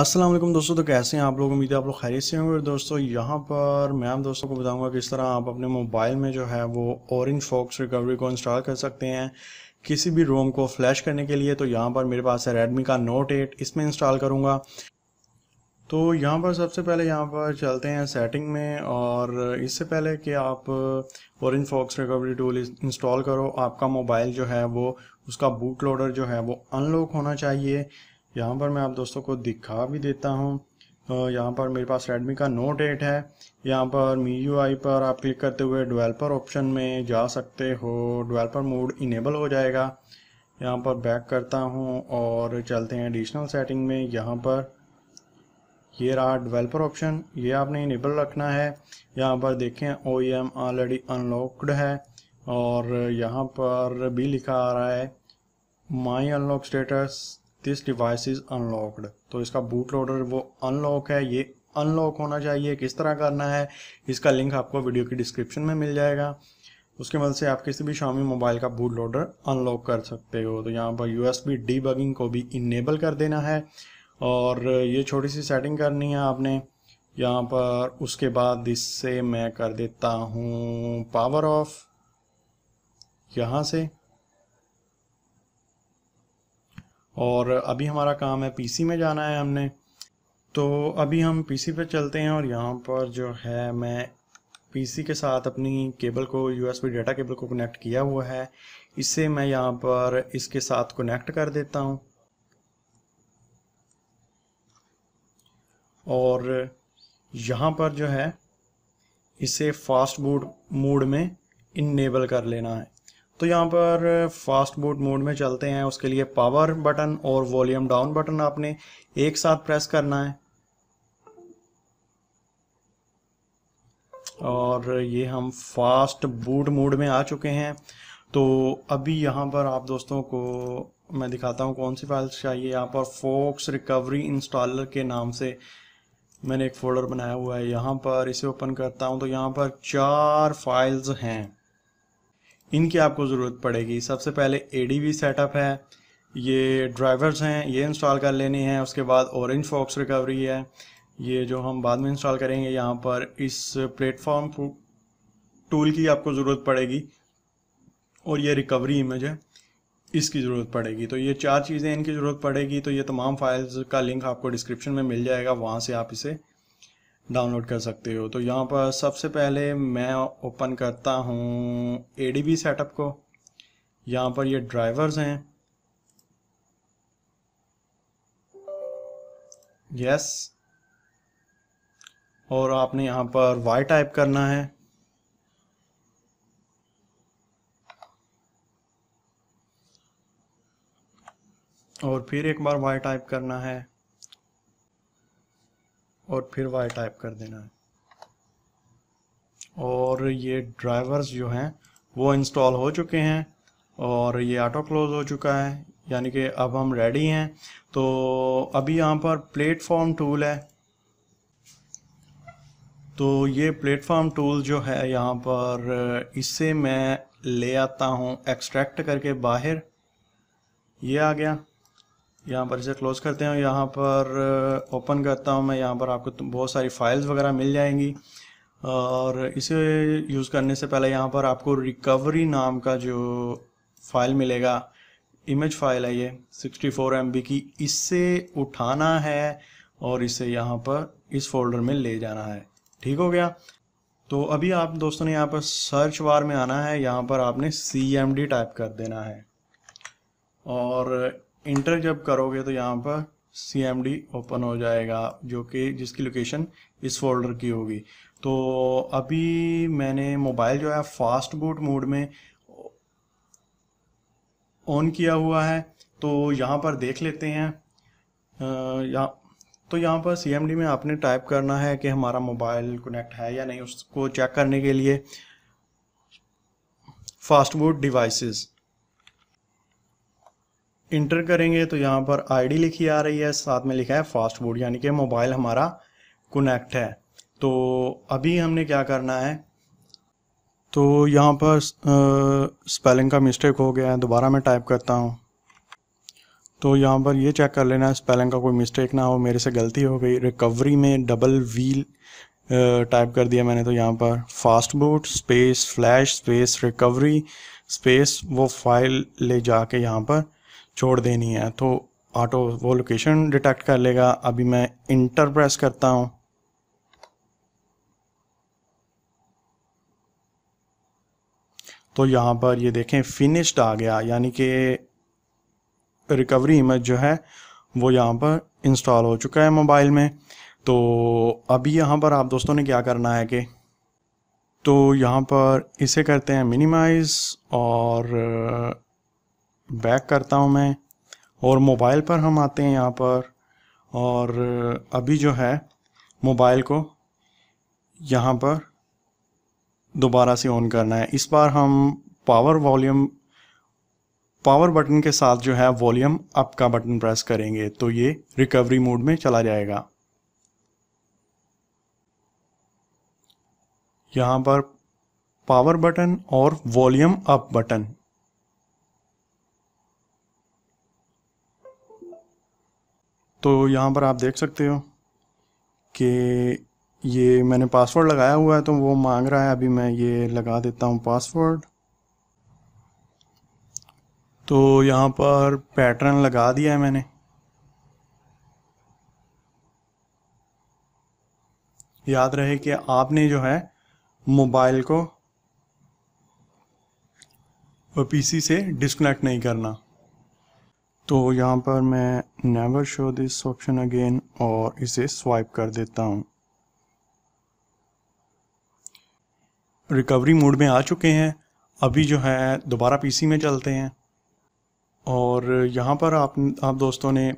असलम दोस्तों तो कैसे हैं आप लोग उम्मीद है आप लोग खैरियत से होंगे दोस्तों यहाँ पर मैं आप दोस्तों को बताऊंगा किस तरह आप अपने मोबाइल में जो है वो ऑरेंज फॉक्स रिकवरी को इंस्टॉल कर सकते हैं किसी भी रोम को फ्लैश करने के लिए तो यहाँ पर मेरे पास है रेडमी का नोट एट इसमें इंस्टॉल करूँगा तो यहाँ पर सबसे पहले यहाँ पर चलते हैं सेटिंग में और इससे पहले कि आप Orange Fox recovery tool install करो आपका मोबाइल जो है वो उसका बूट लोडर जो है वो अनलॉक होना चाहिए यहाँ पर मैं आप दोस्तों को दिखा भी देता हूँ यहाँ पर मेरे पास Redmi का Note 8 है यहाँ पर मी यू आई पर आप क्लिक करते हुए डिवेल्पर ऑप्शन में जा सकते हो डिवेल्पर मोड इनेबल हो जाएगा यहाँ पर बैक करता हूँ और चलते हैं एडिशनल सेटिंग में यहाँ पर ये रहा डिवेल्पर ऑप्शन ये आपने इनेबल रखना है यहाँ पर देखें ओ एम ऑलरेडी अनलॉकड है और यहाँ पर भी लिखा आ रहा है my unlock status this device is unlocked तो इसका बूट लोडर वो अनलॉक है ये अनलॉक होना चाहिए किस तरह करना है इसका लिंक आपको वीडियो की डिस्क्रिप्शन में मिल जाएगा उसके मदद से आप किसी भी शामी मोबाइल का बूट लोडर अनलॉक कर सकते हो तो यहाँ पर यू एस बगिंग को भी इनेबल कर देना है और ये छोटी सी सेटिंग करनी है आपने यहाँ पर उसके बाद इससे मैं कर देता हूँ पावर ऑफ यहाँ से और अभी हमारा काम है पीसी में जाना है हमने तो अभी हम पीसी पे चलते हैं और यहाँ पर जो है मैं पीसी के साथ अपनी केबल को यूएसबी डाटा केबल को कनेक्ट किया हुआ है इसे मैं यहाँ पर इसके साथ कनेक्ट कर देता हूँ और यहाँ पर जो है इसे फास्ट बूट मोड में इनेबल कर लेना है तो यहाँ पर फास्ट बूट मोड में चलते हैं उसके लिए पावर बटन और वॉल्यूम डाउन बटन आपने एक साथ प्रेस करना है और ये हम फास्ट बूट मोड में आ चुके हैं तो अभी यहाँ पर आप दोस्तों को मैं दिखाता हूँ कौन सी फाइल्स चाहिए यहाँ पर फोक्स रिकवरी इंस्टॉलर के नाम से मैंने एक फोल्डर बनाया हुआ है यहाँ पर इसे ओपन करता हूँ तो यहाँ पर चार फाइल्स हैं इनकी आपको ज़रूरत पड़ेगी सबसे पहले ए सेटअप है ये ड्राइवर्स हैं ये इंस्टॉल कर लेनी है उसके बाद ऑरेंज फॉक्स रिकवरी है ये जो हम बाद में इंस्टॉल करेंगे यहाँ पर इस प्लेटफॉर्म टूल की आपको ज़रूरत पड़ेगी और ये रिकवरी इमेज है इसकी ज़रूरत पड़ेगी तो ये चार चीज़ें इनकी ज़रूरत पड़ेगी तो ये तमाम फाइल्स का लिंक आपको डिस्क्रिप्शन में मिल जाएगा वहाँ से आप इसे डाउनलोड कर सकते हो तो यहाँ पर सबसे पहले मैं ओपन करता हूँ ए सेटअप को यहाँ पर ये ड्राइवर्स हैं यस और आपने यहाँ पर वाई टाइप करना है और फिर एक बार वाई टाइप करना है और फिर वाई टाइप कर देना है और ये ड्राइवर्स जो हैं वो इंस्टॉल हो चुके हैं और ये ऑटो क्लोज हो चुका है यानी कि अब हम रेडी हैं तो अभी यहाँ पर प्लेटफॉर्म टूल है तो ये प्लेटफॉर्म टूल जो है यहाँ पर इससे मैं ले आता हूँ एक्सट्रैक्ट करके बाहर ये आ गया यहाँ पर इसे क्लोज़ करते हैं यहाँ पर ओपन uh, करता हूँ मैं यहाँ पर आपको तो बहुत सारी फाइल्स वगैरह मिल जाएंगी और इसे यूज़ करने से पहले यहाँ पर आपको रिकवरी नाम का जो फाइल मिलेगा इमेज फाइल है ये 64 फोर की इससे उठाना है और इसे यहाँ पर इस फोल्डर में ले जाना है ठीक हो गया तो अभी आप दोस्तों ने यहाँ पर सर्च वार में आना है यहाँ पर आपने सी एम डी टाइप कर देना है और इंटर जब करोगे तो यहाँ पर सी ओपन हो जाएगा जो कि जिसकी लोकेशन इस फोल्डर की होगी तो अभी मैंने मोबाइल जो है फास्ट बूट मोड में ऑन किया हुआ है तो यहाँ पर देख लेते हैं यहाँ तो यहाँ पर सी में आपने टाइप करना है कि हमारा मोबाइल कनेक्ट है या नहीं उसको चेक करने के लिए फास्ट बूट डिवाइसेस इंटर करेंगे तो यहाँ पर आईडी लिखी आ रही है साथ में लिखा है फास्ट बूट यानी कि मोबाइल हमारा कनेक्ट है तो अभी हमने क्या करना है तो यहाँ पर स्पेलिंग का मिस्टेक हो गया है दोबारा मैं टाइप करता हूँ तो यहाँ पर ये चेक कर लेना है स्पेलिंग का कोई मिस्टेक ना हो मेरे से गलती हो गई रिकवरी में डबल व्हील टाइप कर दिया मैंने तो यहाँ पर fastboot space flash space recovery space वो फाइल ले जाके यहाँ पर छोड़ देनी है तो ऑटो वो लोकेशन डिटेक्ट कर लेगा अभी मैं इंटर प्रेस करता हूँ तो यहाँ पर ये देखें फिनिश्ड आ गया यानी कि रिकवरी इमेज जो है वो यहाँ पर इंस्टॉल हो चुका है मोबाइल में तो अभी यहाँ पर आप दोस्तों ने क्या करना है कि तो यहाँ पर इसे करते हैं मिनिमाइज़ और बैक करता हूँ मैं और मोबाइल पर हम आते हैं यहाँ पर और अभी जो है मोबाइल को यहाँ पर दोबारा से ऑन करना है इस बार हम पावर वॉल्यूम पावर बटन के साथ जो है वॉल्यूम अप का बटन प्रेस करेंगे तो ये रिकवरी मोड में चला जाएगा यहाँ पर पावर बटन और वॉल्यूम अप बटन तो यहाँ पर आप देख सकते हो कि ये मैंने पासवर्ड लगाया हुआ है तो वो मांग रहा है अभी मैं ये लगा देता हूँ पासवर्ड तो यहाँ पर पैटर्न लगा दिया है मैंने याद रहे कि आपने जो है मोबाइल को पीसी से डिस्कनेक्ट नहीं करना तो यहाँ पर मैं never show this option again और इसे स्वाइप कर देता हूँ रिकवरी मोड में आ चुके हैं अभी जो है दोबारा पीसी में चलते हैं और यहाँ पर आप आप दोस्तों ने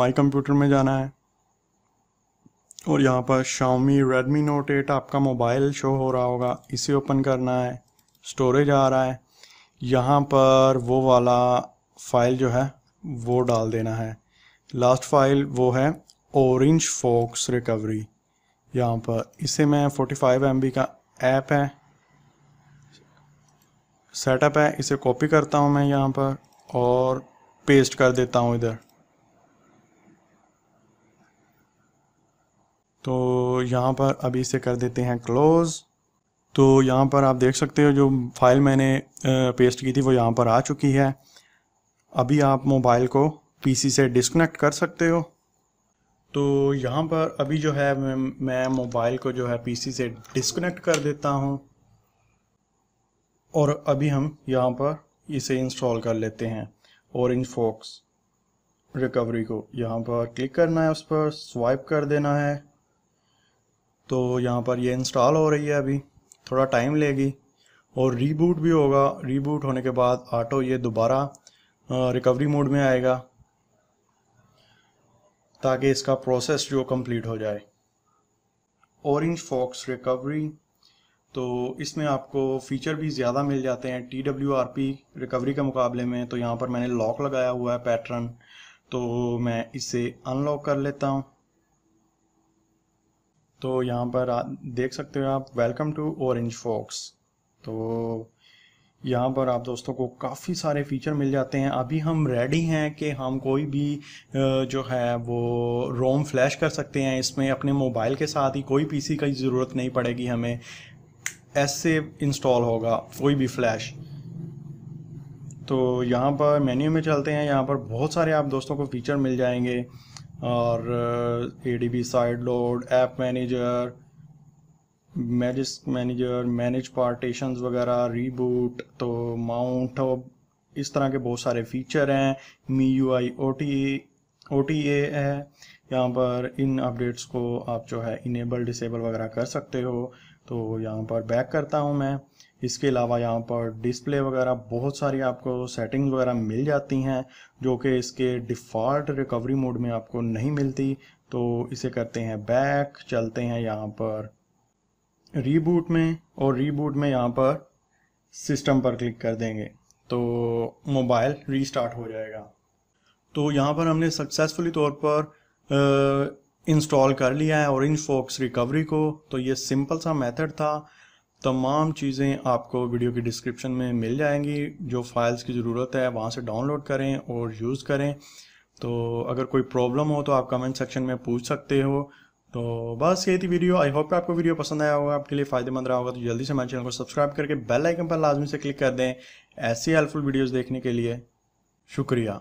माई कंप्यूटर में जाना है और यहाँ पर Xiaomi रेडमी नोट एट आपका मोबाइल शो हो रहा होगा इसे ओपन करना है स्टोरेज आ रहा है यहाँ पर वो वाला फ़ाइल जो है वो डाल देना है लास्ट फाइल वो है औरेंज फोक्स रिकवरी यहाँ पर इसे मैं 45 फाइव का ऐप है सेटअप है इसे कॉपी करता हूँ मैं यहाँ पर और पेस्ट कर देता हूँ इधर तो यहाँ पर अभी इसे कर देते हैं क्लोज़ तो यहाँ पर आप देख सकते हो जो फाइल मैंने पेस्ट की थी वो यहाँ पर आ चुकी है अभी आप मोबाइल को पीसी से डिस्कनेक्ट कर सकते हो तो यहाँ पर अभी जो है मैं मोबाइल को जो है पीसी से डिस्कनेक्ट कर देता हूँ और अभी हम यहाँ पर इसे इंस्टॉल कर लेते हैं ऑरेंज फॉक्स रिकवरी को यहाँ पर क्लिक करना है उस पर स्वाइप कर देना है तो यहाँ पर ये इंस्टॉल हो रही है अभी थोड़ा टाइम लेगी और रीबूट भी होगा रीबूट होने के बाद ऑटो ये दोबारा रिकवरी मोड में आएगा ताकि इसका प्रोसेस जो कंप्लीट हो जाए ऑरेंज फॉक्स रिकवरी तो इसमें आपको फीचर भी ज़्यादा मिल जाते हैं T W R P recovery के मुकाबले में तो यहाँ पर मैंने लॉक लगाया हुआ है पैटर्न तो मैं इसे अनलॉक कर लेता हूँ तो यहाँ पर देख सकते हो आप वेलकम टू ऑरेंज फॉक्स तो यहाँ पर आप दोस्तों को काफ़ी सारे फीचर मिल जाते हैं अभी हम रेडी हैं कि हम कोई भी जो है वो रोम फ्लैश कर सकते हैं इसमें अपने मोबाइल के साथ ही कोई पीसी की ज़रूरत नहीं पड़ेगी हमें ऐसे इंस्टॉल होगा कोई भी फ्लैश तो यहाँ पर मेन्यू में चलते हैं यहाँ पर बहुत सारे आप दोस्तों को फीचर मिल जाएंगे और A D B side load app manager Magisk manager manage partitions वगैरह रीबूट तो माउंट तो इस तरह के बहुत सारे फीचर हैं Mi U I O T O T A है यहाँ पर इन अपडेट्स को आप जो है इनेबल डिसेबल वगैरह कर सकते हो तो यहाँ पर बैक करता हूँ मैं इसके अलावा यहाँ पर डिस्प्ले वगैरह बहुत सारी आपको सेटिंग वगैरह मिल जाती हैं जो कि इसके डिफ़ॉल्ट रिकवरी मोड में आपको नहीं मिलती तो इसे करते हैं बैक चलते हैं यहाँ पर रीबूट में और रीबूट में यहाँ पर सिस्टम पर क्लिक कर देंगे तो मोबाइल रीस्टार्ट हो जाएगा तो यहाँ पर हमने सक्सेसफुली तौर पर इंस्टॉल कर लिया है और इन फोक्स रिकवरी को तो ये सिंपल सा मेथड था तमाम चीज़ें आपको वीडियो की डिस्क्रिप्शन में मिल जाएंगी जो फाइल्स की ज़रूरत है वहाँ से डाउनलोड करें और यूज़ करें तो अगर कोई प्रॉब्लम हो तो आप कमेंट सेक्शन में पूछ सकते हो तो बस ये थी वीडियो आई होप आपको वीडियो पसंद आया होगा आपके लिए फायदेमंद रहा होगा तो जल्दी से हमारे चैनल को सब्सक्राइब करके बेल आइकन पर लाजमी से क्लिक कर दें ऐसी हेल्पफुल वीडियोस देखने के लिए शुक्रिया